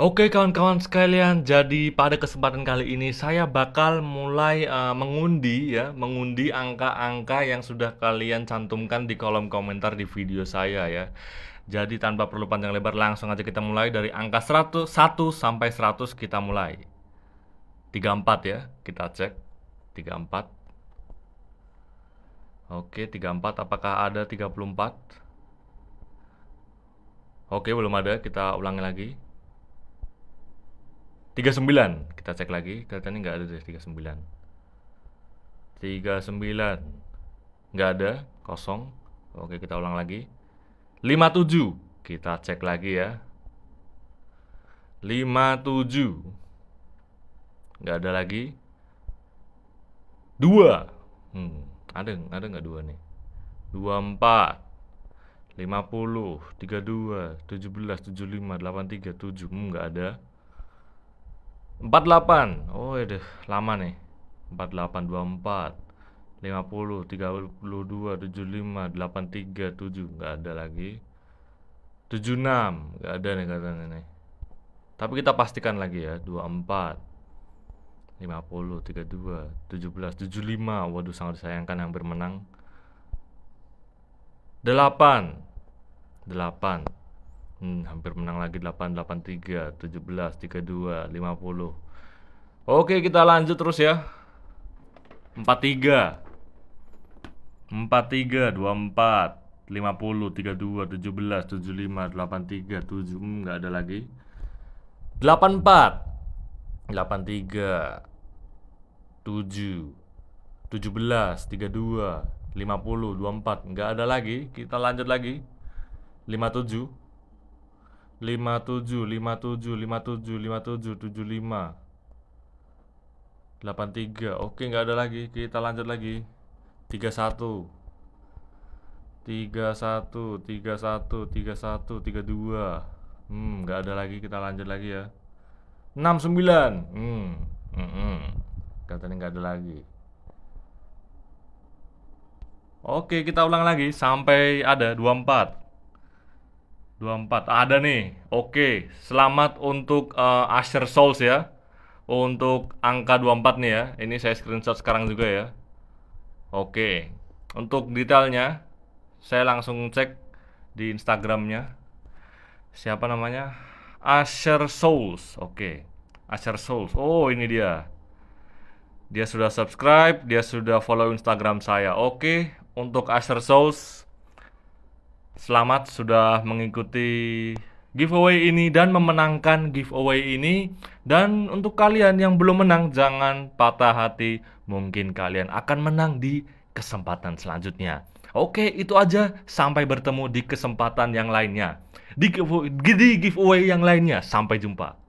Oke kawan-kawan sekalian, jadi pada kesempatan kali ini saya bakal mulai uh, mengundi ya, mengundi angka-angka yang sudah kalian cantumkan di kolom komentar di video saya ya. Jadi tanpa perlu panjang lebar langsung aja kita mulai dari angka 100 1 sampai 100 kita mulai. 34 ya, kita cek. 34. Oke, 34 apakah ada 34? Oke, belum ada, kita ulangi lagi. 39 kita cek lagi kelihatannya nggak ada deh 39 39 nggak ada kosong oke kita ulang lagi 57 kita cek lagi ya 57 nggak ada lagi 2 hmm, ada ada nggak dua nih 24 50, 32, 17, 75, 83, 7 hmm, nggak ada 48 oh aduh lama nih 48 24 50 32 75 83 7 nggak ada lagi 76 nggak ada nih katanya nih tapi kita pastikan lagi ya 24 50 32 17 75 waduh sangat disayangkan yang bermenang 8 8 Hmm, hampir menang lagi 883, 17, 32, 50. Oke, kita lanjut terus ya. 43. 43, 24, 50, 32, 17, 75, 83, 7, nggak ada lagi. 84, 83, 7, 17, 32, 50, 24, nggak ada lagi. Kita lanjut lagi. 57, 57 57 57 57 75 83 Oke nggak ada lagi kita lanjut lagi 31 31 31 31 32 Hmm nggak ada lagi kita lanjut lagi ya 69 Hmm, hmm, hmm. Katanya nggak ada lagi Oke kita ulang lagi sampai ada 24 24 ada nih. Oke, selamat untuk uh, Asher Souls ya. Untuk angka 24 nih ya. Ini saya screenshot sekarang juga ya. Oke. Untuk detailnya saya langsung cek di Instagramnya. Siapa namanya? Asher Souls. Oke. Asher Souls. Oh, ini dia. Dia sudah subscribe, dia sudah follow Instagram saya. Oke, untuk Asher Souls Selamat sudah mengikuti giveaway ini dan memenangkan giveaway ini. Dan untuk kalian yang belum menang, jangan patah hati. Mungkin kalian akan menang di kesempatan selanjutnya. Oke, itu aja. Sampai bertemu di kesempatan yang lainnya. Di, giveaway, yang lainnya. Sampai jumpa.